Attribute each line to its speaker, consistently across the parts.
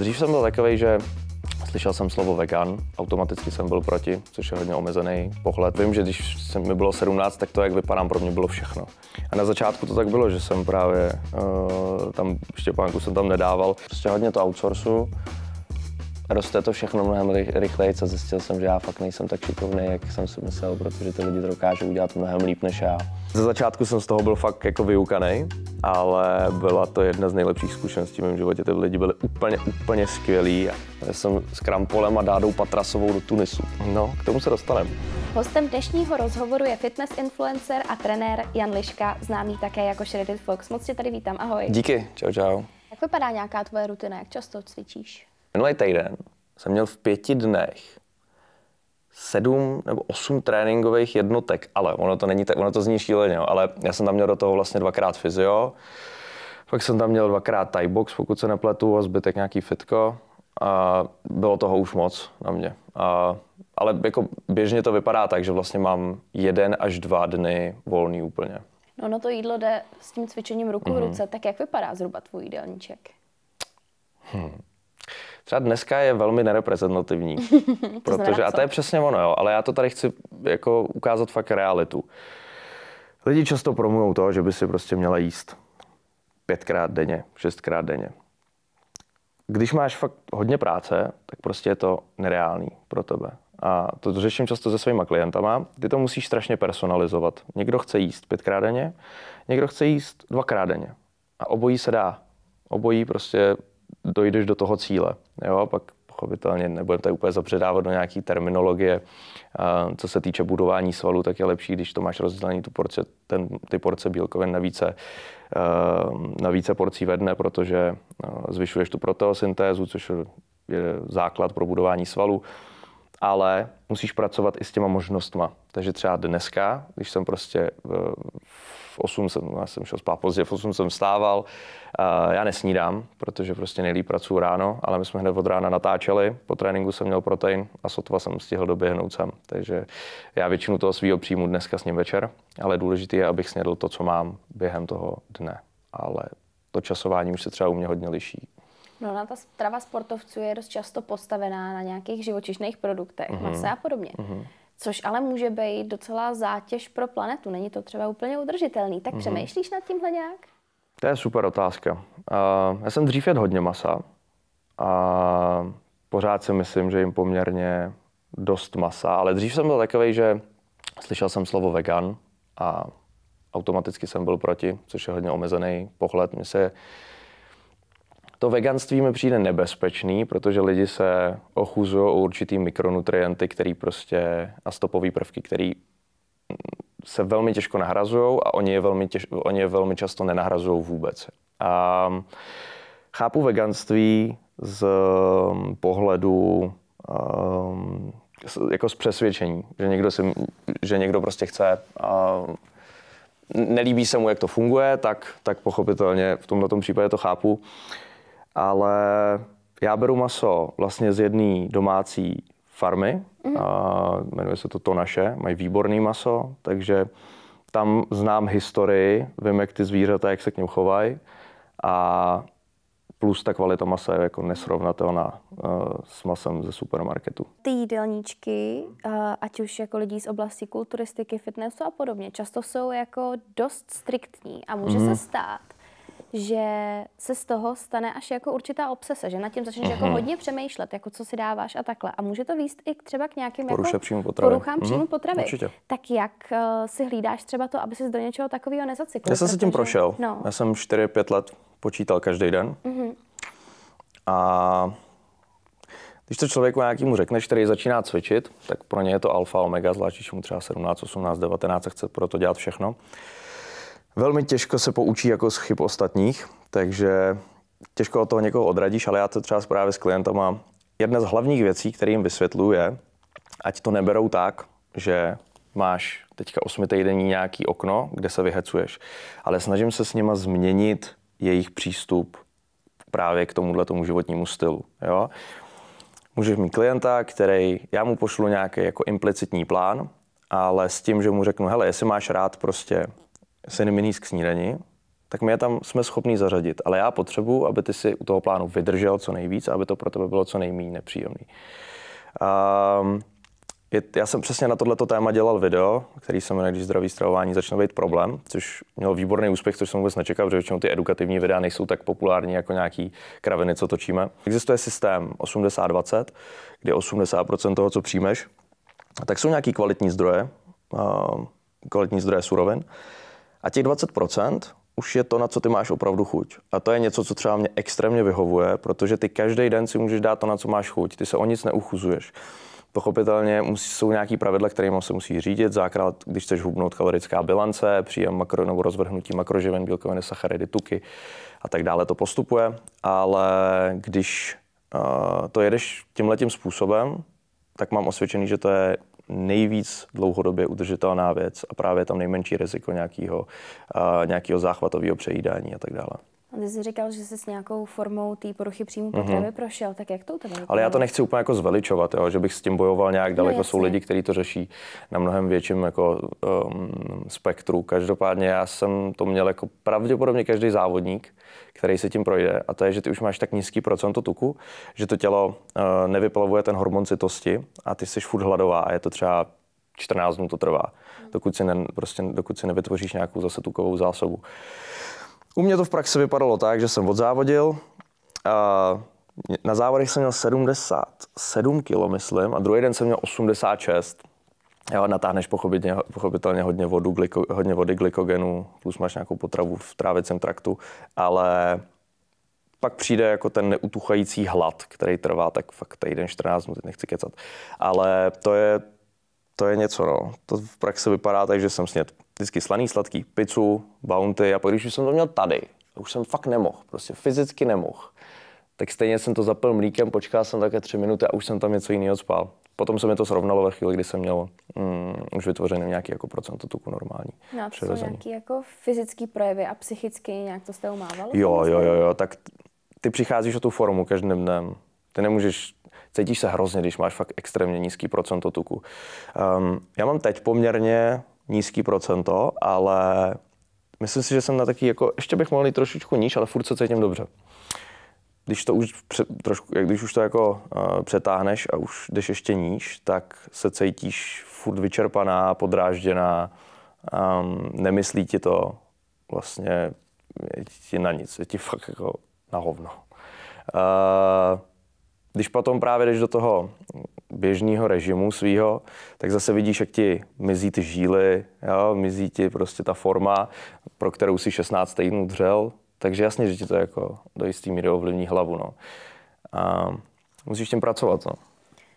Speaker 1: Dřív jsem byl takový, že Slyšel jsem slovo vegan, automaticky jsem byl proti, což je hodně omezený pohled. Vím, že když jsem, mi bylo 17, tak to, jak vypadám, pro mě bylo všechno. A na začátku to tak bylo, že jsem právě uh, tam Štěpánku jsem tam nedával. Prostě hodně to outsourcu roste to všechno mnohem rychleji, co zjistil jsem, že já fakt nejsem tak šikovný, jak jsem si myslel, protože ty lidi to dokážou udělat mnohem líp než já. Ze začátku jsem z toho byl fakt jako vyukaný, ale byla to jedna z nejlepších zkušeností v mém životě. Ty lidi byli úplně, úplně skvělí. Já jsem s Krampolem a Dádou Patrasovou do Tunisu. No, k tomu se dostaneme.
Speaker 2: Hostem dnešního rozhovoru je fitness influencer a trenér Jan Liška, známý také jako Shredded Fox. Moc tě tady vítám, ahoj.
Speaker 1: Díky, čau, čau.
Speaker 2: Jak vypadá nějaká tvoje rutina, jak často
Speaker 1: cvičíš? Minulý týden jsem měl v pěti dnech sedm nebo osm tréninkových jednotek, ale ono to, není, ono to zní šíleně, ale já jsem tam měl do toho vlastně dvakrát fyzio, pak jsem tam měl dvakrát Thai box, pokud se nepletu, a zbytek nějaký fitko. A bylo toho už moc na mě. A, ale jako běžně to vypadá tak, že vlastně mám jeden až dva dny volný úplně.
Speaker 2: No, no to jídlo jde s tím cvičením ruku mm-hmm. v mhm. ruce. Tak jak vypadá zhruba tvůj jídelníček?
Speaker 1: Hmm třeba dneska je velmi nereprezentativní. protože, a to je přesně ono, jo, ale já to tady chci jako ukázat fakt realitu. Lidi často promují to, že by si prostě měla jíst pětkrát denně, šestkrát denně. Když máš fakt hodně práce, tak prostě je to nereálný pro tebe. A to řeším často se svými klientama. Ty to musíš strašně personalizovat. Někdo chce jíst pětkrát denně, někdo chce jíst dvakrát denně. A obojí se dá. Obojí prostě dojdeš do toho cíle. Jo? Pak pochopitelně nebudeme tady úplně zapředávat do nějaké terminologie. Co se týče budování svalů, tak je lepší, když to máš rozdělený tu porce, ten, ty porce bílkovin na více, na více porcí ve dne, protože zvyšuješ tu proteosyntézu, což je základ pro budování svalů ale musíš pracovat i s těma možnostma. Takže třeba dneska, když jsem prostě v 8 jsem, no, já jsem šel spát pozdě, v 8 jsem vstával. Já nesnídám, protože prostě nejlíp pracuji ráno, ale my jsme hned od rána natáčeli. Po tréninku jsem měl protein a sotva jsem stihl doběhnout sem. Takže já většinu toho svého příjmu dneska sním večer, ale důležité je, abych snědl to, co mám během toho dne. Ale to časování už se třeba u mě hodně liší.
Speaker 2: No, na ta strava sportovců je dost často postavená na nějakých živočišných produktech, mm-hmm. mase a podobně. Mm-hmm což ale může být docela zátěž pro planetu. Není to třeba úplně udržitelný. Tak mm-hmm. přemýšlíš nad tímhle nějak?
Speaker 1: To je super otázka. Uh, já jsem dřív jedl hodně masa a pořád si myslím, že jim poměrně dost masa, ale dřív jsem byl takový, že slyšel jsem slovo vegan a automaticky jsem byl proti, což je hodně omezený pohled. Mně se to veganství mi přijde nebezpečný, protože lidi se ochuzují o určitý mikronutrienty, který prostě a stopový prvky, který se velmi těžko nahrazují a oni je velmi, těž, oni je velmi často nenahrazují vůbec. A chápu veganství z mm, pohledu um, jako z přesvědčení, že někdo, si, že někdo prostě chce a nelíbí se mu, jak to funguje, tak, tak pochopitelně v tomto případě to chápu ale já beru maso vlastně z jedné domácí farmy, mm. a jmenuje se to To naše, mají výborný maso, takže tam znám historii, vím, jak ty zvířata, jak se k němu chovají a plus ta kvalita masa je jako nesrovnatelná uh, s masem ze supermarketu.
Speaker 2: Ty jídelníčky, uh, ať už jako lidí z oblasti kulturistiky, fitnessu a podobně, často jsou jako dost striktní a může mm. se mhm. stát, že se z toho stane až jako určitá obsese, že nad tím začneš mm-hmm. jako mhm. hodně přemýšlet, jako co si dáváš a takhle. A může to výst i třeba k nějakým Poruše jako příjmu potravy. poruchám mm-hmm. příjmu potravy. Určitě. Tak jak uh, si hlídáš třeba to, aby si do něčeho takového nezacikl? Já jsem se tím prošel. No. Já
Speaker 1: jsem 4-5 let počítal každý den. Mm-hmm. A když to člověku nějakému řekne, který začíná cvičit, tak pro ně je to alfa, omega, zvlášť když mu třeba 17, 18, 19 a chce pro to dělat všechno, Velmi těžko se poučí jako z chyb ostatních, takže těžko od toho někoho odradíš, ale já to třeba právě s klientama. Jedna z hlavních věcí, které jim vysvětluji, je, ať to neberou tak, že máš teďka osmitejdenní nějaký okno, kde se vyhecuješ, ale snažím se s nima změnit jejich přístup právě k tomuhle tomu životnímu stylu. Jo? Můžeš mít klienta, který, já mu pošlu nějaký jako implicitní plán, ale s tím, že mu řeknu, hele, jestli máš rád prostě se mini k snídani, tak my je tam jsme schopni zařadit. Ale já potřebuji, aby ty si u toho plánu vydržel co nejvíc, aby to pro tebe bylo co nejméně nepříjemný. Um, je, já jsem přesně na tohleto téma dělal video, který se jmenuje, když zdraví stravování začne být problém, což měl výborný úspěch, což jsem vůbec nečekal, protože většinou ty edukativní videa nejsou tak populární jako nějaký kraviny, co točíme. Existuje systém 80-20, kdy 80% toho, co přijmeš, tak jsou nějaký kvalitní zdroje, ehm, kvalitní zdroje surovin, a těch 20% už je to, na co ty máš opravdu chuť. A to je něco, co třeba mě extrémně vyhovuje, protože ty každý den si můžeš dát to, na co máš chuť. Ty se o nic neuchuzuješ. Pochopitelně musí, jsou nějaký pravidla, kterými se musí řídit. Základ, když chceš hubnout kalorická bilance, příjem makro nebo rozvrhnutí makroživin, bílkoviny, sacharidy, tuky a tak dále to postupuje. Ale když uh, to jedeš tímhletím způsobem, tak mám osvědčený, že to je nejvíc dlouhodobě udržitelná věc a právě tam nejmenší riziko nějakého, nějakého záchvatového přejídání a tak dále.
Speaker 2: A ty jsi říkal, že jsi s nějakou formou té poruchy příjmu potravy mm-hmm. prošel, tak jak to tady? Ale já to nechci
Speaker 1: úplně jako zveličovat, jo, že bych s tím bojoval nějak no daleko. No, Jsou lidi, kteří to řeší na mnohem větším jako, um, spektru. Každopádně já jsem to měl jako pravděpodobně každý závodník, který se tím projde. A to je, že ty už máš tak nízký procento tuku, že to tělo uh, nevyplavuje ten hormon citosti a ty jsi furt hladová a je to třeba 14 dnů to trvá, hmm. dokud si, ne, prostě, dokud si nevytvoříš nějakou zase tukovou zásobu. U mě to v praxi vypadalo tak, že jsem odzávodil. A na závodech jsem měl 77 kg, myslím, a druhý den jsem měl 86. Jo, natáhneš pochopitelně, pochopitelně hodně, vodu, gliko, hodně vody, glykogenu, plus máš nějakou potravu v trávicím traktu, ale pak přijde jako ten neutuchající hlad, který trvá tak fakt týden 14 minut, nechci kecat. Ale to je to je něco, no. To v praxi vypadá tak, že jsem sněd vždycky slaný, sladký, pizzu, bounty a pak když už jsem to měl tady, už jsem fakt nemohl, prostě fyzicky nemohl, tak stejně jsem to zapil mlíkem, počkal jsem také tři minuty a už jsem tam něco jiného spal. Potom se mi to srovnalo ve chvíli, kdy jsem měl mm, už vytvořený nějaký jako procento tuku normální. No a to jsou nějaký
Speaker 2: jako fyzický projevy a psychicky nějak to jste mávalo.
Speaker 1: Jo, jo, jo, jo, tak ty přicházíš o tu formu každým dnem. Ty nemůžeš cítíš se hrozně, když máš fakt extrémně nízký procento tuku. Um, já mám teď poměrně nízký procento, ale myslím si, že jsem na taky jako, ještě bych mohl jít trošičku níž, ale furt se cítím dobře. Když to už pře, trošku, když už to jako uh, přetáhneš a už jdeš ještě níž, tak se cítíš furt vyčerpaná, podrážděná, um, nemyslí ti to vlastně je ti na nic, je ti fakt jako na hovno. Uh, když potom právě jdeš do toho běžného režimu svého, tak zase vidíš, jak ti mizí ty žíly, jo, mizí ti prostě ta forma, pro kterou si 16 týdnů dřel, takže jasně, že ti to jako do jistý míry ovlivní hlavu, no. A musíš tím pracovat, no.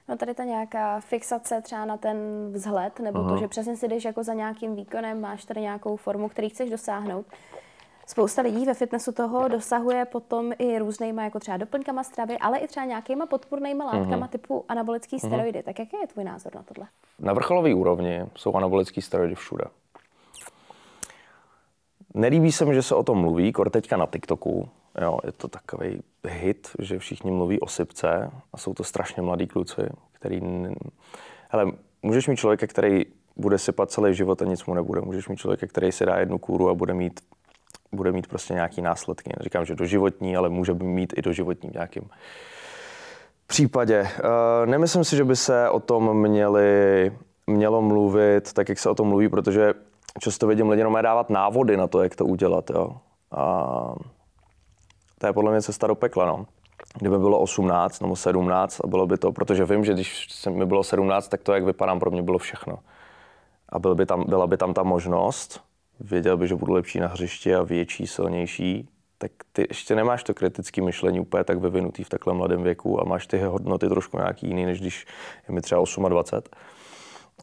Speaker 2: No tady ta nějaká fixace třeba na ten vzhled, nebo uh-huh. to, že přesně si jdeš jako za nějakým výkonem, máš tady nějakou formu, který chceš dosáhnout, Spousta lidí ve fitnessu toho dosahuje potom i různýma, jako třeba doplňkama stravy, ale i třeba nějakýma podpůrnýma mhm. látkama mm-hmm. typu anabolický mhm. steroidy. Mm-hmm. Tak jaký je tvůj názor na tohle?
Speaker 1: Na vrcholové úrovni jsou anabolické steroidy všude. Nelíbí se mi, že se o tom mluví, kor teďka na TikToku. Jo, je to takový hit, že všichni mluví o sypce a jsou to strašně mladí kluci, který... Hele, můžeš mít člověka, který bude sypat celý život a nic mu nebude. Můžeš mít člověka, který si dá jednu kůru a bude mít bude mít prostě nějaký následky. Říkám, že doživotní, ale může mít i doživotní v nějakým případě. Eh, nemyslím si, že by se o tom měli, mělo mluvit tak, jak se o tom mluví, protože často vidím lidi jenom dávat návody na to, jak to udělat. Jo. A to je podle mě cesta do pekla. No. Kdyby bylo 18 nebo 17 a bylo by to, protože vím, že když mi bylo 17, tak to, jak vypadám, pro mě bylo všechno. A byl by tam, byla by tam ta možnost, věděl by, že budu lepší na hřišti a větší, silnější, tak ty ještě nemáš to kritické myšlení úplně tak vyvinutý v takhle mladém věku a máš ty hodnoty trošku nějaký jiný, než když je mi třeba 28.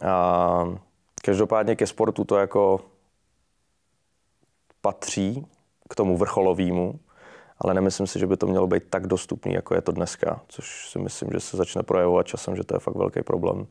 Speaker 1: A každopádně ke sportu to jako patří k tomu vrcholovému, ale nemyslím si, že by to mělo být tak dostupný, jako je to dneska, což si myslím, že se začne projevovat časem, že to je fakt velký problém.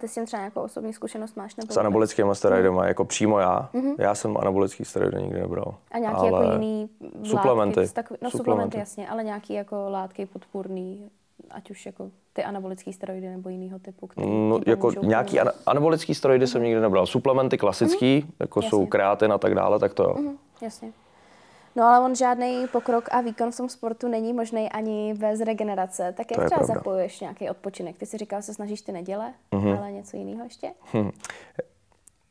Speaker 2: Ty s tím třeba nějakou osobní zkušenost máš? Nebo s anabolickými
Speaker 1: steroidama, jako přímo já. Mm-hmm. Já jsem anabolický steroid nikdy nebral. A nějaký jako ale... jako jiný látky, suplementy. Tak, no suplementy. suplementy,
Speaker 2: jasně, ale nějaký jako látky podpůrný, ať už jako ty anabolické steroidy nebo jiného typu? Který no, jako nějaký ana-
Speaker 1: anabolické steroidy mm. jsem nikdy nebral. Suplementy klasický, mm. jako Jasně. jsou kreatin a tak dále, tak to jo.
Speaker 2: Mm. Jasně. No ale on žádný pokrok a výkon v tom sportu není možný ani bez regenerace. Tak jak třeba zapojuješ nějaký odpočinek? Ty si říkal, že se snažíš ty neděle, mm-hmm. ale něco jiného ještě?
Speaker 1: Hmm.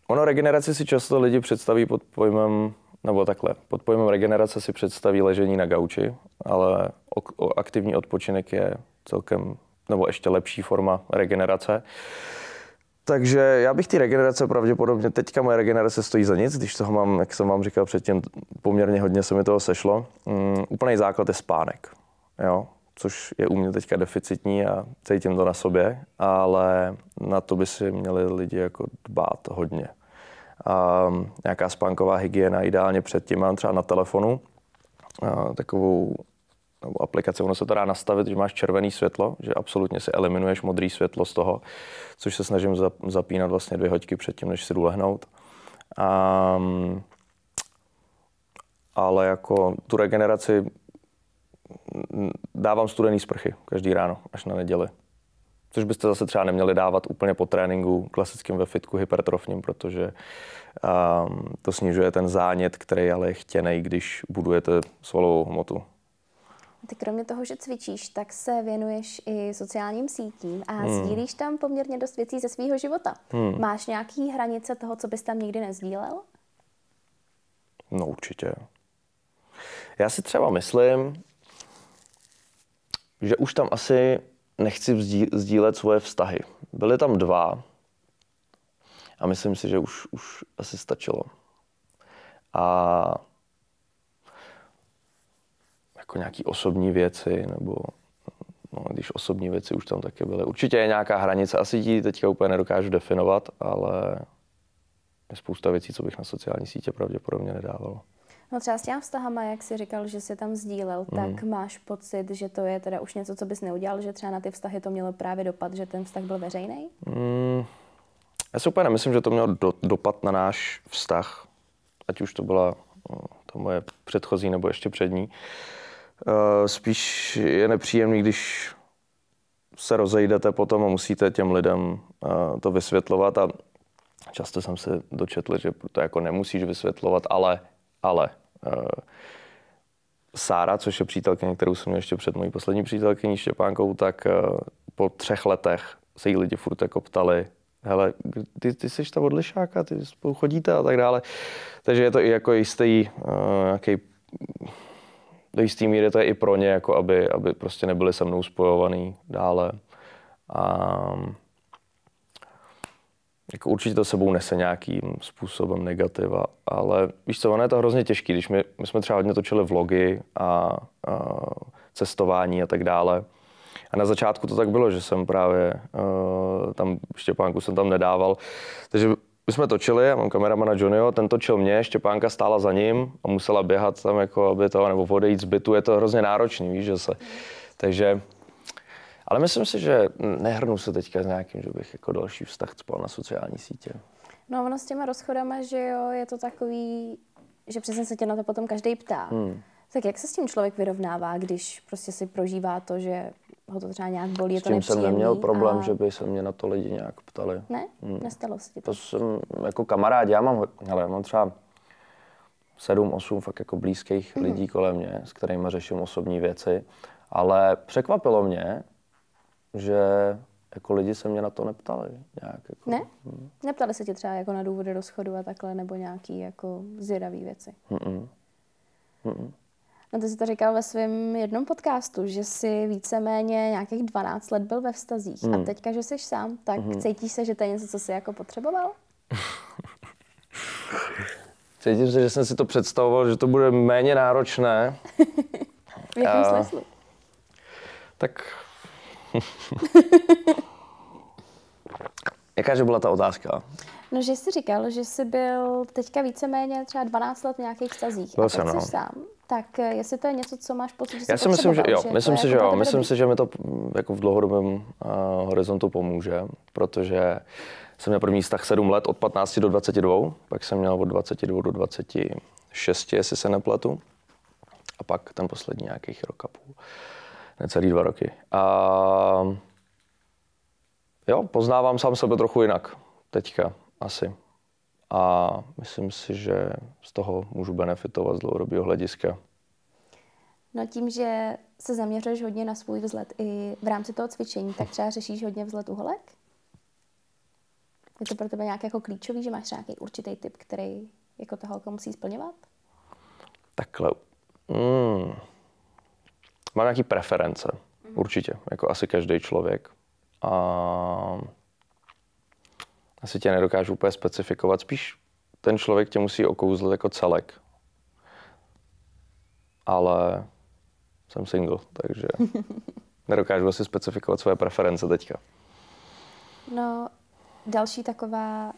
Speaker 1: Ono regeneraci si často lidi představí pod pojmem, nebo takhle, pod pojmem regenerace si představí ležení na gauči, ale o, o aktivní odpočinek je celkem, nebo ještě lepší forma regenerace. Uh, takže já bych ty regenerace pravděpodobně, teďka moje regenerace stojí za nic, když toho mám, jak jsem vám říkal předtím, poměrně hodně se mi toho sešlo. Um, mm, úplný základ je spánek, jo? což je u mě teďka deficitní a cítím to na sobě, ale na to by si měli lidi jako dbát hodně. A mm, nějaká spánková hygiena, ideálně předtím mám třeba na telefonu a takovou nebo aplikace, ono se to dá nastavit, že máš červený světlo, že absolutně si eliminuješ modré světlo z toho, což se snažím zapínat vlastně dvě hoďky předtím, než si jdu lehnout. Um, ale jako tu regeneraci mm, dávám studený sprchy každý ráno až na neděli. Což byste zase třeba neměli dávat úplně po tréninku klasickým ve fitku hypertrofním, protože um, to snižuje ten zánět, který ale je chtěný, když budujete svalovou hmotu.
Speaker 2: Ty kromě toho, že cvičíš, tak se věnuješ i sociálním sítím a hmm. sdílíš tam poměrně dost věcí ze svého života. Hmm. Máš nějaký hranice toho, co bys tam nikdy nezdílel?
Speaker 1: No určitě. Já si třeba myslím, že už tam asi nechci sdílet svoje vztahy. Byly tam dva a myslím si, že už, už asi stačilo. A jako nějaký osobní věci, nebo no, když osobní věci už tam taky byly. Určitě je nějaká hranice, asi ji teďka úplně nedokážu definovat, ale je spousta věcí, co bych na sociální sítě pravděpodobně nedával.
Speaker 2: No třeba s těma vztahama, jak jsi říkal, že jsi tam sdílel, mm. tak máš pocit, že to je teda už něco, co bys neudělal, že třeba na ty vztahy to mělo právě dopad, že ten vztah byl veřejný?
Speaker 1: Mm. Já si úplně nemyslím, že to mělo do, dopad na náš vztah, ať už to byla no, to moje předchozí nebo ještě přední. Uh, Eh, spíš je nepříjemný, když se rozejdete potom a musíte těm lidem eh, to vysvětlovat a často jsem se dočetl, že to jako nemusíš vysvětlovat, ale, ale eh, Sára, což je přítelkyně, kterou jsem měl ještě před mojí poslední přítelkyní Štěpánkou, tak po třech letech se jí lidi furt jako ptali, hele, ty, ty jsi ta odlišáka, ty spolu chodíte a tak dále. Takže je to i jako jistý uh, nějaký do jisté míry to je i pro ně, jako aby, aby prostě nebyli se mnou spojovaný dále. A jako určitě to sebou nese nějakým způsobem negativa, ale víš co, ono je to hrozně těžké, když my, my jsme třeba hodně točili vlogy a, a cestování a tak dále. A na začátku to tak bylo, že jsem právě uh, tam Štěpánku jsem tam nedával, takže my jsme točili, já mám kameramana Johnnyho, ten točil mě, Štěpánka stála za ním a musela běhat tam, jako, aby to, nebo odejít z bytu, je to hrozně náročný, víš, že se. Takže, ale myslím si, že nehrnu se teďka s nějakým, že bych jako další vztah spal na sociální sítě.
Speaker 2: No ono s těma rozchodama, že jo, je to takový, že přesně se tě na to potom každý ptá. Hmm. Tak jak se s tím člověk vyrovnává, když prostě si prožívá to, že ho to třeba nějak bolí, S tím je to jsem neměl problém, a... že by
Speaker 1: se mě na to lidi nějak ptali. Ne? Hmm. Nestalo se ti to? To jsem jako kamarád, já mám, hele, já mám třeba sedm, osm fakt jako blízkých hmm. lidí kolem mě, s kterými řeším osobní věci, ale překvapilo mě, že jako lidi se mě na to neptali. Nějak jako, ne? Hmm.
Speaker 2: Neptali se ti třeba jako na důvody rozchodu a takhle, nebo nějaký jako zvědavý věci?
Speaker 1: Mm-mm. Mm-mm.
Speaker 2: No ty jsi to říkal ve svém jednom podcastu, že jsi víceméně nějakých 12 let byl ve vztazích hmm. a teďka, že jsi sám, tak hmm. cítíš se, že to je něco, co jsi jako potřeboval?
Speaker 1: Cítím se, že jsem si to představoval, že to bude méně náročné. v jakém a... Tak... Jaká že byla ta otázka?
Speaker 2: No, že jsi říkal, že jsi byl teďka víceméně třeba 12 let v nějakých vztazích byl a jsem, no. sám. Tak eh, jestli to je něco, co máš pocit, že Já si myslím, že jo. Že myslím si, jako že jo. Myslím si,
Speaker 1: že mi to jako v dlouhodobém uh, horizontu pomůže, protože jsem měl první vztah 7 let od 15 do 22, pak jsem měl od 22 do 26, jestli se nepletu, a pak ten poslední nějakých rok a půl, necelý dva roky. A jo, poznávám sám sebe trochu jinak teďka asi a myslím si, že z toho můžu benefitovat z dlouhodobého hlediska.
Speaker 2: No tím, že se zaměřuješ hodně na svůj vzhled i v rámci toho cvičení, tak třeba řešíš hodně vzhled u holek? Je to pro tebe nějak jako klíčový, že máš nějaký určitý typ, který jako ta holka musí splňovat?
Speaker 1: Takhle. Mm. Mám nějaký preference, mm. určitě, jako asi každý člověk. A asi tě nedokážu úplně specifikovat. Spíš ten člověk tě musí okouzlit jako celek. Ale jsem single, takže nedokážu asi specifikovat svoje preference teďka.
Speaker 2: No, další taková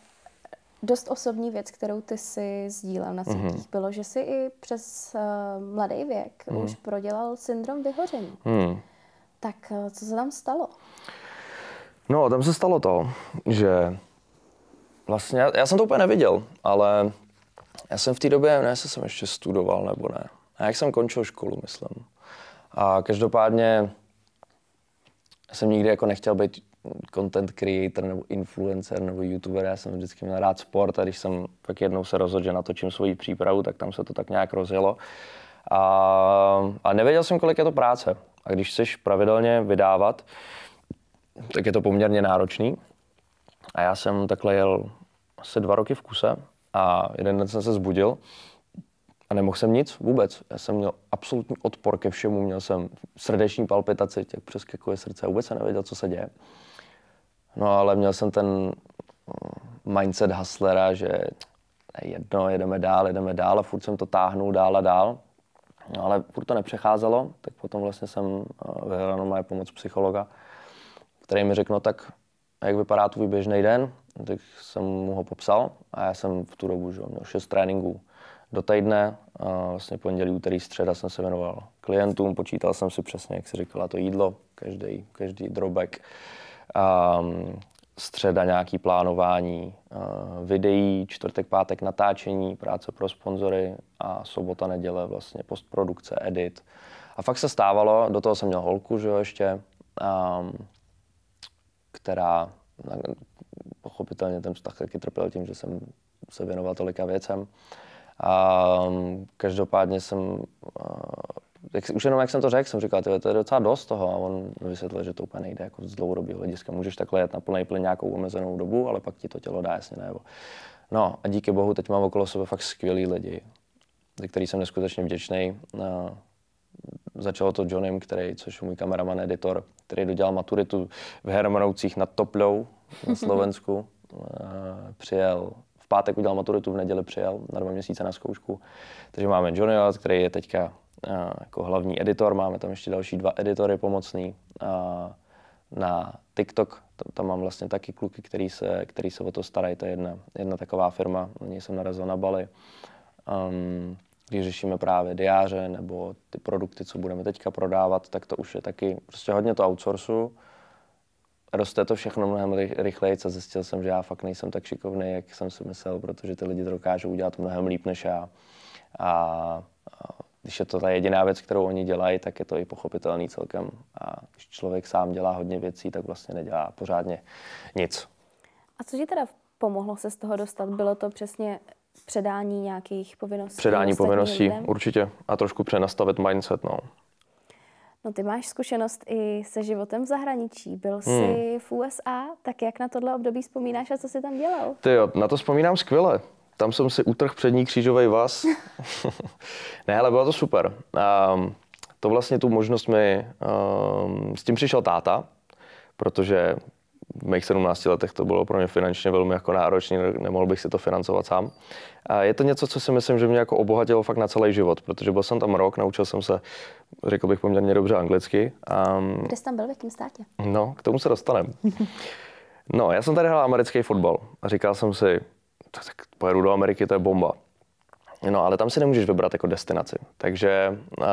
Speaker 2: dost osobní věc, kterou ty si sdílel na sítích, mm-hmm. bylo, že jsi i přes uh, mladý věk mm-hmm. už prodělal syndrom vyhoření. Mm. Tak eh, co se tam stalo?
Speaker 1: No, tam se stalo to, že vlastně, já, jsem to úplně neviděl, ale já jsem v té době, ne, jestli jsem ještě studoval nebo ne. A jak jsem končil školu, myslím. A každopádně já jsem nikdy jako nechtěl být content creator nebo influencer nebo youtuber, já jsem vždycky měl rád sport a když jsem pak jednou se rozhodl, že natočím svoji přípravu, tak tam se to tak nějak rozjelo. A, a nevěděl jsem, kolik je to práce. A když chceš pravidelně vydávat, tak je to poměrně náročný. A já jsem takhle jel asi dva roky v kuse a jeden den jsem se zbudil a nemohl jsem nic vůbec. Já jsem měl absolutní odpor ke všemu, měl jsem srdeční palpitaci, těch přeskakuje jako srdce, vůbec jsem nevěděl, co se děje. No ale měl jsem ten mm, mindset haslera, že jedno, jedeme dál, jedeme dál a furt jsem to táhnul dál a dál. No ale furt to nepřecházelo, tak potom vlastně jsem eh, vyhledal moje pomoc psychologa, který mi řekl, no tak jak vypadá tvůj běžný den, No, tak jsem mu ho popsal a já jsem v tu dobu že, měl šest tréninků do týdne. A vlastně pondělí, úterý, středa jsem se věnoval klientům, počítal jsem si přesně, jak se říkala, to jídlo, každý, každý drobek. a středa nějaký plánování videí, čtvrtek, pátek natáčení, práce pro sponzory a sobota, neděle vlastně postprodukce, edit. A fakt se stávalo, do toho jsem měl holku, že jo, ještě, um, která, pochopitelně ten vztah taky trpěl tím, že jsem se věnoval tolika věcem. A mm, každopádně jsem, jak, už jenom jak jsem to řekl, jsem říkal, to je docela dost toho a on mi vysvětlil, že to úplně nejde jako z dlouhodobého hlediska. Můžeš takhle jet na plný plyn nějakou omezenou dobu, ale pak ti to tělo dá jasně najevo. No a díky bohu teď mám okolo sebe fakt skvělý lidi, za který jsem neskutečně vděčný. Začalo to Johnem, který, což je můj kameraman, editor, který dodělal maturitu v Hermanoucích nad Topľou, na Slovensku. Eh, přijel v pátek udělal maturitu, v neděli přijel na dva měsíce na zkoušku. Takže máme Johnny který je teďka eh, jako hlavní editor, máme tam ještě další dva editory pomocný. Na TikTok, tam mám vlastně taky kluky, který se, který se o to starají, to je jedna, jedna taková firma, na něj jsem narazil na Bali. Um, když řešíme právě diáře nebo ty produkty, co budeme teďka prodávat, tak to už je taky prostě hodně to outsourcu roste to všechno mnohem rychleji, co zjistil jsem, že já fakt nejsem tak šikovný, jak jsem si myslel, protože ty lidi to dokážou udělat mnohem líp než já. A, a když je to ta jediná věc, kterou oni dělají, tak je to i pochopitelný celkem. A když člověk sám dělá hodně věcí, tak vlastně nedělá pořádně nic.
Speaker 2: A co ti teda pomohlo se z toho dostat? Bylo to přesně předání nějakých povinností? Předání povinností, lidem?
Speaker 1: určitě. A trošku přenastavit mindset, no.
Speaker 2: No ty máš zkušenost i se životem v zahraničí. Byl hmm. jsi hmm. v USA, tak jak na tohle období vzpomínáš a co jsi tam dělal?
Speaker 1: Ty jo, na to vzpomínám skvěle. Tam jsem si utrhl přední křížový vás. ne, ale bylo to super. Um, to vlastně tu možnost mi, um, s tím přišel táta, protože v mých 17 letech to bylo pro mě finančně velmi jako náročné, nemohl bych si to financovat sám. A je to něco, co si myslím, že mě jako obohatilo fakt na celý život, protože byl jsem tam rok, naučil jsem se, řekl bych poměrně dobře anglicky. Um, Kde
Speaker 2: jsi tam byl, v jakém státě?
Speaker 1: No, k tomu se dostaneme. No, já jsem tady hrál americký fotbal a říkal jsem si, tak, tak pojedu do Ameriky, to je bomba. No, ale tam si nemůžeš vybrat jako destinaci. Takže uh,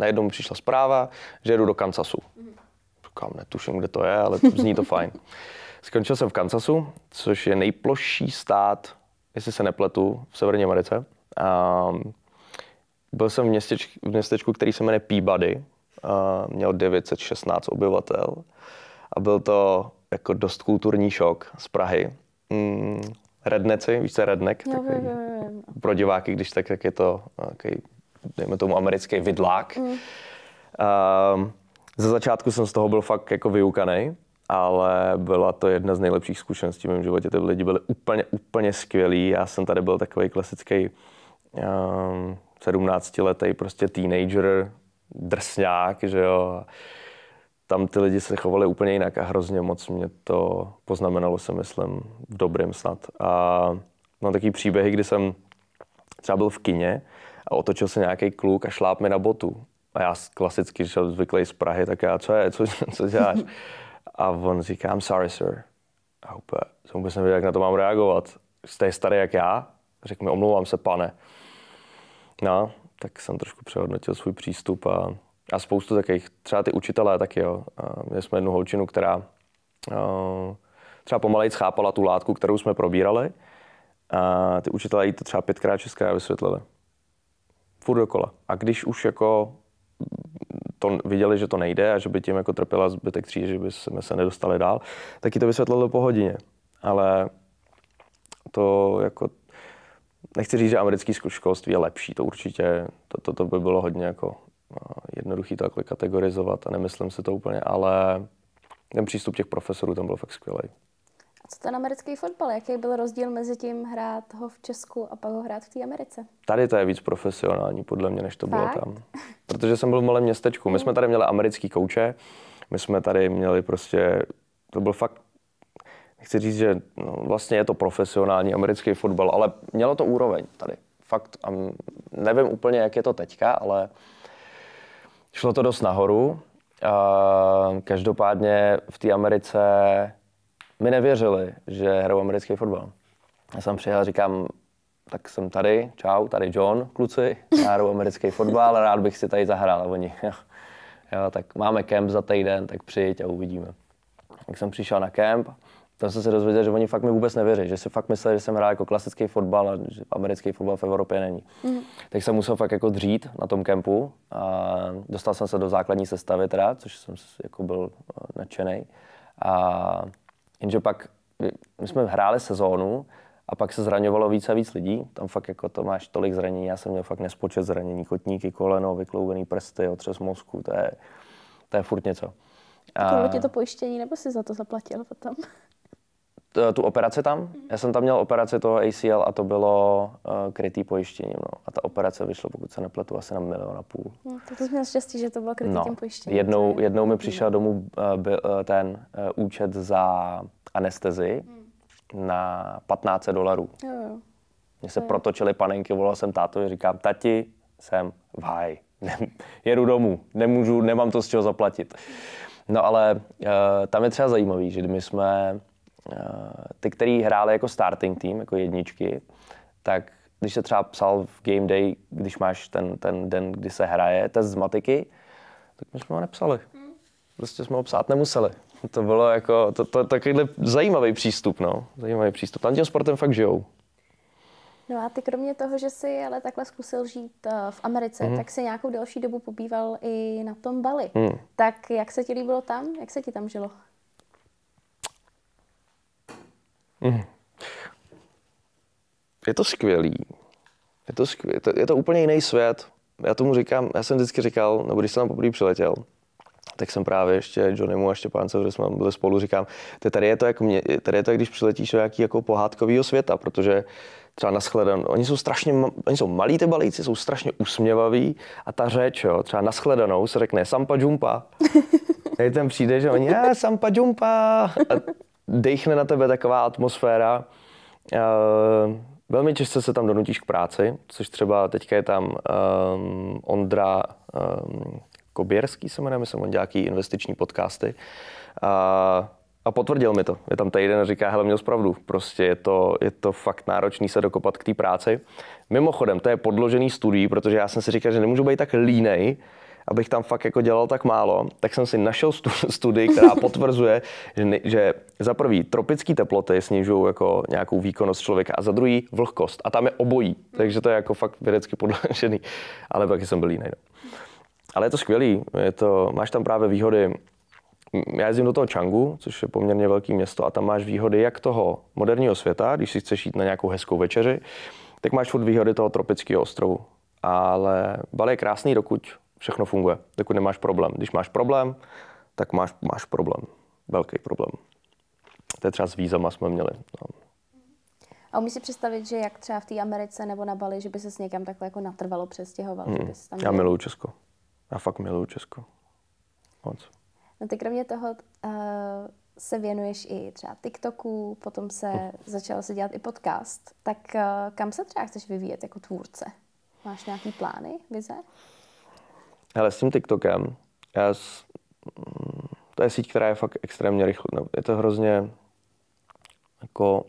Speaker 1: najednou přišla zpráva, že jedu do Kansasu říkám, netuším, kde to je, ale zní to fajn. Skončil jsem v Kansasu, což je nejplošší stát, jestli se nepletu, v Severní Americe. Um, byl jsem v, městeč, v městečku, který se jmenuje Peabody, uh, měl 916 obyvatel a byl to jako dost kulturní šok z Prahy. Mm, redneci, víš co je redneck? No, takový, no, no, Pro diváky, když tak, tak je to takový, dejme tomu, americký vidlák. Mm. Um, ze začátku jsem z toho byl fakt jako vyukaný, ale byla to jedna z nejlepších zkušeností v mém životě. Ty lidi byli úplně, úplně skvělí. Já jsem tady byl takový klasický um, ehm, 17-letý prostě teenager, drsňák, že jo. Tam ty lidi se chovali úplně jinak a hrozně moc mě to poznamenalo, se myslím, v dobrým snad. A mám takový příběhy, kdy jsem třeba byl v kině a otočil se nějaký kluk a šláp mi na botu. A já klasicky, že jsem zvyklý z Prahy, tak já, co je, co, co děláš? A on říká, I'm sorry, sir. A úplně jsem vůbec nevěděl, jak na to mám reagovat. Jste starý jak já? Řekl mi, omlouvám se, pane. No, tak jsem trošku přehodnotil svůj přístup a, a spoustu takových, třeba ty učitelé taky, jo. A měli jsme jednu holčinu, která o, no, třeba pomalej chápala tu látku, kterou jsme probírali a ty učitelé jí to třeba pětkrát, šestkrát vysvětlili. Furt dokola. A když už jako to viděli, že to nejde a že by tím jako trpěla zbytek tří, že by jsme se nedostali dál, tak jí to vysvětlilo po hodině. Ale to jako nechci říct, že americký školství je lepší, to určitě, to, to, to by bylo hodně jako no, jednoduchý to jako kategorizovat a nemyslím si to úplně, ale ten přístup těch profesorů tam byl fakt skvělý.
Speaker 2: Co ten americký fotbal? Jaký byl rozdíl mezi tím hrát ho v Česku a pak ho hrát v té Americe?
Speaker 1: Tady to je víc profesionální, podle mě, než to Fakt? bylo tam. Protože jsem byl v malém městečku. My jsme tady měli americký kouče, my jsme tady měli prostě, to byl fakt nechci říct, že no, vlastně je to profesionální americký fotbal, ale mělo to úroveň tady. Fakt, a nevím úplně, jak je to teďka, ale šlo to dost nahoru. A každopádně v té Americe mi nevěřili, že hraju americký fotbal. Já jsem přijel a říkám, tak jsem tady, čau, tady John, kluci, já hru americký fotbal, ale rád bych si tady zahrál a oni, jo, jo, tak máme kemp za týden, tak přijď a uvidíme. Tak jsem přišel na kemp, tam jsem se dozvěděl, že oni fakt mi vůbec nevěří, že si fakt mysleli, že jsem hrál jako klasický fotbal a že americký fotbal v Evropě není. Mm. Tak jsem musel fakt jako dřít na tom kempu a dostal jsem se do základní sestavy teda, což jsem jako byl eh, nadšený. A Jenže pak, my jsme hráli sezónu a pak se zraňovalo víc a víc lidí. Tam fakt jako to máš tolik zranění. Já jsem měl fakt nespočet zranění. Kotníky, koleno, vykloubený prsty, otřes mozku, to je, to je furt něco. A... Bylo ti
Speaker 2: to pojištění, nebo jsi za to zaplatil potom?
Speaker 1: Eh, tu operaci tam. Já jsem tam měl operaci toho ACL a to bylo uh, krytý pojištěním. No. A ta operace vyšla, pokud se nepletu, asi na milion a půl.
Speaker 2: No, to, to měl štěstí, že to bylo krytý no, tím pojištěním. Jednou,
Speaker 1: je... jednou mi přišel domů uh, eh, byl, uh, ten uh, účet za anestezi hmm. na 15 dolarů. Mně se jo. protočily panenky, volal jsem tátovi, říkám, tati, jsem v háji. Jedu domů, nemůžu, nemám to z čeho zaplatit. No ale uh, tam je třeba zajímavý, že my jsme Eh, ty, který hráli jako starting tým, jako jedničky, tak když se třeba psal v game day, když máš ten, ten den, kdy se hraje test z matiky, tak my jsme ho nepsali. Prostě jsme ho psát nemuseli. To bylo jako, to, to, takovýhle zajímavý přístup, no. Zajímavý přístup. Tam tím sportem fakt žijou.
Speaker 2: No a ty kromě toho, že jsi ale takhle zkusil žít eh, v Americe, mm. tak si nějakou delší dobu pobýval i na tom Bali. Mm. Tak jak se ti líbilo tam? Jak se ti tam žilo?
Speaker 1: Mm. Je to skvělý. Je to, skvělý. Je, to, je to úplně jiný svět. Já tomu říkám, já jsem vždycky říkal, nebo když jsem tam poprvé přiletěl, tak jsem právě ještě Johnnymu a Štěpánce, že jsme byli spolu, říkám, tady je to, jak mě, tady je to, jak když přiletíš do nějaký jako pohádkového světa, protože třeba naschledanou. Oni jsou strašně, oni jsou malí ty balíci, jsou strašně usměvaví a ta řeč, jo, třeba naschledanou se řekne sampa jumpa. Tady ten přijde, že oni, já sampa jumpa. A dejchne na tebe taková atmosféra. Eh, velmi často se tam donutíš k práci, což třeba teďka je tam eh, Ondra eh, Koběrský se jmenuje, myslím, on nějaký investiční podcasty. A, a potvrdil mi to. Je tam týden a říká, hele, měl zpravdu. Prostě je to, je to fakt náročný se dokopat k té práci. Mimochodem, to je podložený studií, protože já jsem si říkal, že nemůžu být tak línej, abych tam fakt jako dělal tak málo, tak jsem si našel studii, která potvrzuje, že, ne, že za prvý tropické teploty snižují jako nějakou výkonnost člověka a za druhý vlhkost. A tam je obojí, takže to je jako fakt vědecky podložený. Ale pak jsem byl jiný. No. Ale je to skvělý, je to, máš tam právě výhody já jezdím do toho Changu, což je poměrně velké město, a tam máš výhody jak toho moderního světa, když si chceš jít na nějakou hezkou večeři, tak máš furt výhody toho tropického ostrovu. Ale Bali je krásný, dokud všechno funguje, dokud nemáš problém. Když máš problém, tak máš, máš problém. Velký problém. To je třeba s vízama jsme měli. No.
Speaker 2: A umíš si představit, že jak třeba v té Americe nebo na Bali, že by se s někam takhle jako natrvalo přestěhoval? Hmm. tam Já miluju
Speaker 1: Česko. Já fakt miluju Česko. Moc.
Speaker 2: No ty kromě toho uh, se věnuješ i třeba TikToku, potom se hmm. začalo se dělat i podcast. Tak uh, kam se třeba chceš vyvíjet jako tvůrce? Máš nějaký plány, vize?
Speaker 1: Ale s tím TikTokem, já, mm, to je síť, která je fakt extrémně rychlá. No, je to hrozně jako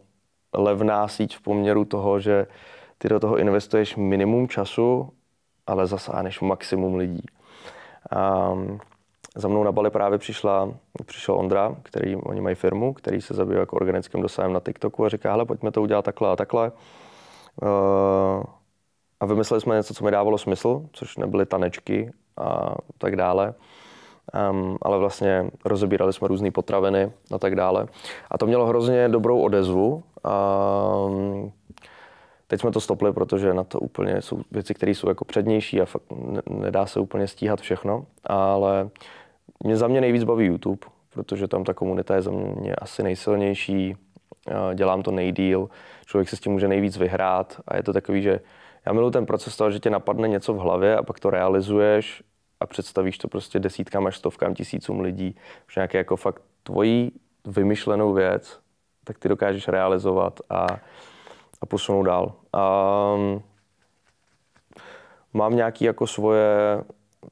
Speaker 1: levná síť v poměru toho, že ty do toho investuješ minimum času, ale zasáhneš maximum lidí. A za mnou na Bali právě přišla, přišel Ondra, který, oni mají firmu, který se zabývá jako organickým dosahem na TikToku a říká, hele, pojďme to udělat takhle a takhle. a vymysleli jsme něco, co mi dávalo smysl, což nebyly tanečky, a tak dále. Um, ale vlastně rozebírali jsme různé potraviny a tak dále. A to mělo hrozně dobrou odezvu. Um, teď jsme to stopli, protože na to úplně jsou věci, které jsou jako přednější a fakt nedá se úplně stíhat všechno. Ale mě za mě nejvíc baví YouTube, protože tam ta komunita je za mě asi nejsilnější, dělám to nejdíl, člověk se s tím může nejvíc vyhrát a je to takový, že já miluji ten proces toho, že tě napadne něco v hlavě a pak to realizuješ a představíš to prostě desítkám až stovkám tisícům lidí. Už nějaké jako fakt tvojí vymyšlenou věc, tak ty dokážeš realizovat a, a posunout dál. Um, mám nějaké jako svoje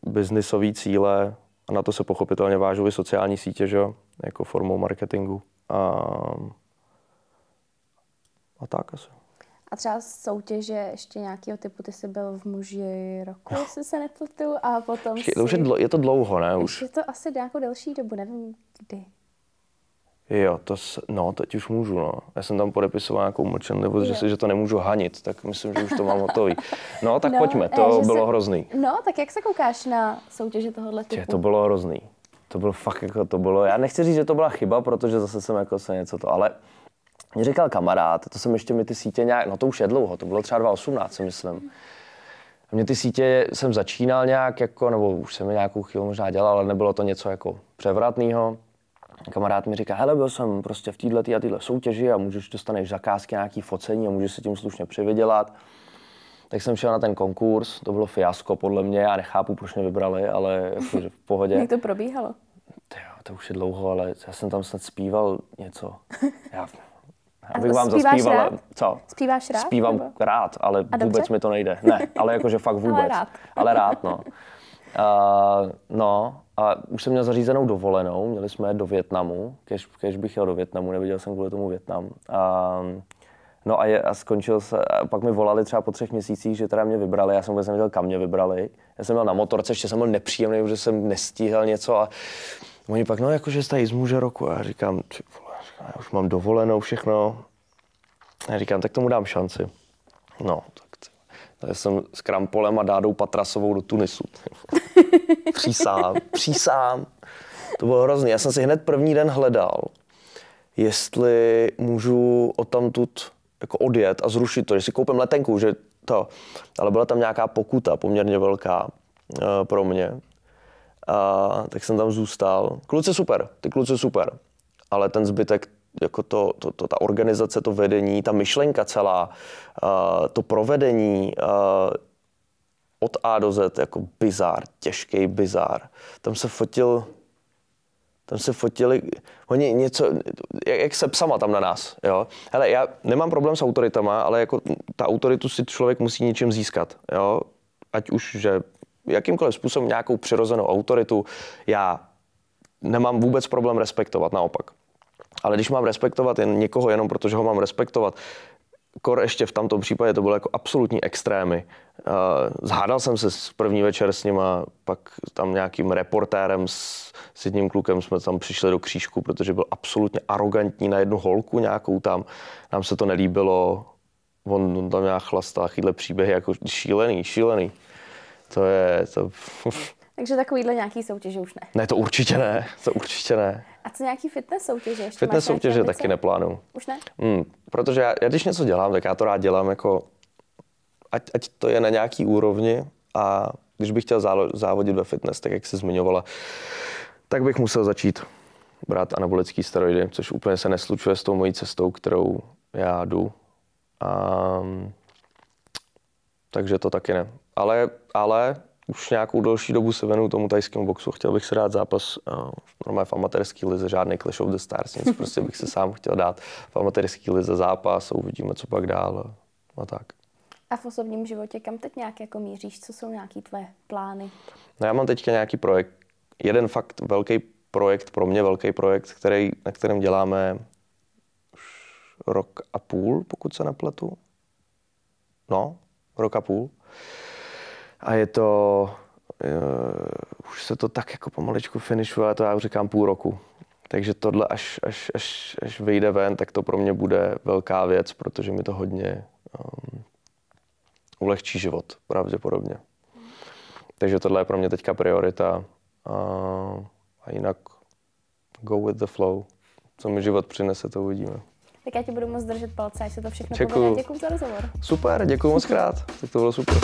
Speaker 1: biznisové cíle a na to se pochopitelně vážou i sociální sítě, že? jako formou marketingu. Um, a tak asi.
Speaker 2: A třeba soutěže ještě nějakého typu, ty jsi byl v muži roku, no. jestli se nepletu, a potom Počkej, si... už je, dlo,
Speaker 1: je to dlouho, ne? Už.
Speaker 2: Je to asi nějakou delší dobu, nevím kdy.
Speaker 1: Jo, to, s, no, teď už můžu, no. Já jsem tam podepisoval nějakou mlčenlivost, že, si, že to nemůžu hanit, tak myslím, že už to mám hotový. No, tak no, pojďme, eh, to je, bylo se... hrozný.
Speaker 2: No, tak jak se koukáš na soutěže tohohle typu? Je, to
Speaker 1: bylo hrozný. To bylo fakt jako, to bylo, já nechci říct, že to byla chyba, protože zase jsem jako se něco to, ale mě říkal kamarád, to jsem ještě mi ty sítě nějak, no to už je dlouho, to bylo třeba 2018, si myslím. A mě ty sítě jsem začínal nějak, jako, nebo už jsem nějakou chvíli možná dělal, ale nebylo to něco jako převratného. Kamarád mi říká, hele, byl jsem prostě v této a této soutěži a můžeš, dostaneš zakázky nějaký focení a můžeš se tím slušně přivydělat. Tak jsem šel na ten konkurs, to bylo fiasko podle mě, já nechápu, proč mě vybrali, ale jako, v pohodě. Jak to probíhalo? Tyjo, to už je dlouho, ale já jsem tam snad zpíval něco. Já abych vám zaspíval. Rád? Co?
Speaker 2: Zpíváš rád? Zpívám nebo?
Speaker 1: rád, ale A vůbec dobře? mi to nejde. Ne, ale jakože fakt vůbec. ale rád. Ale rád, no. Uh, no, a už jsem měl zařízenou dovolenou, měli jsme do Větnamu, kež, kež bych jel do Větnamu, neviděl jsem kvůli tomu Větnam. Uh, no a, je, a skončil se, a pak mi volali třeba po třech měsících, že teda mě vybrali, já jsem vůbec nevěděl, kam mě vybrali. Já jsem byl na motorce, ještě jsem byl nepříjemný, protože jsem nestíhal něco a oni pak, no jakože jste z muže roku a já říkám, já už mám dovolenou všechno. Já říkám, tak tomu dám šanci. No, tak tady jsem s Krampolem a Dádou Patrasovou do Tunisu. přísám, přísám. To bylo hrozný. Já jsem si hned první den hledal, jestli můžu odtamtud jako odjet a zrušit to, že si koupím letenku, že to. Ale byla tam nějaká pokuta poměrně velká uh, pro mě. A, tak jsem tam zůstal. Kluci super, ty kluci super ale ten zbytek jako to, to, to, ta organizace, to vedení, ta myšlenka celá, uh, to provedení uh, od A do Z jako bizár, těžký bizár. Tam se fotil, tam se fotili, oni něco, jak, jak se psama tam na nás, jo. Hele, já nemám problém s autoritama, ale jako ta autoritu si člověk musí něčím získat, jo. Ať už, že jakýmkoliv způsobem nějakou přirozenou autoritu, já nemám vůbec problém respektovat, naopak ale když mám respektovat jen někoho jenom protože ho mám respektovat, Kor ještě v tamto případě to bylo jako absolutní extrémy. Eh, zhádal jsem se s první večer s nima, pak tam nějakým reportérem s, s jedním klukem jsme tam přišli do křížku, protože byl absolutně arrogantní na jednu holku nějakou tam. Nám se to nelíbilo, on, on tam nějak chlastal, chytle příběhy jako šílený, šílený. To je, to...
Speaker 2: Takže takovýhle nějaký soutěže už ne.
Speaker 1: Ne, to určitě ne, to určitě ne.
Speaker 2: A co nějaký fitness soutěže? Ještě fitness soutěže taky neplánuju. Už ne?
Speaker 1: Hmm, protože já, já, když něco dělám, tak já to rád dělám jako, ať, ať to je na nějaký úrovni a když bych chtěl zálo, závodit ve fitness, tak jak se zmiňovala, tak bych musel začít brát anabolické steroidy, což úplně se neslučuje s tou mojí cestou, kterou já jdu. A, takže to taky ne. Ale, ale už nějakou delší dobu se venu tomu tajskému boxu. Chtěl bych se dát zápas uh, normálně v amatérské lize, žádný Clash of the Stars, nic. Prostě bych se sám chtěl dát v amatérské lize zápas a uvidíme, co pak dál a tak.
Speaker 2: A v osobním životě kam teď nějak jako míříš? Co jsou nějaké tvé plány?
Speaker 1: No já mám teďka nějaký projekt, jeden fakt velký projekt, pro mě velký projekt, který, na kterém děláme už rok a půl, pokud se nepletu. No, rok a půl a je to, uh, už se to tak jako pomaličku finišuje, ale to já už říkám půl roku. Takže tohle, až, až, až, až vyjde ven, tak to pro mě bude velká věc, protože mi to hodně um, ulehčí život, pravděpodobně. Takže tohle je pro mě teďka priorita. A, a jinak go with the flow. Co mi život přinese, to uvidíme.
Speaker 2: Tak já ti budu moc držet palce, až se to všechno děkuju. povede. Děkuji za rozhovor.
Speaker 1: Super, děkuji moc krát. Tak to bylo super.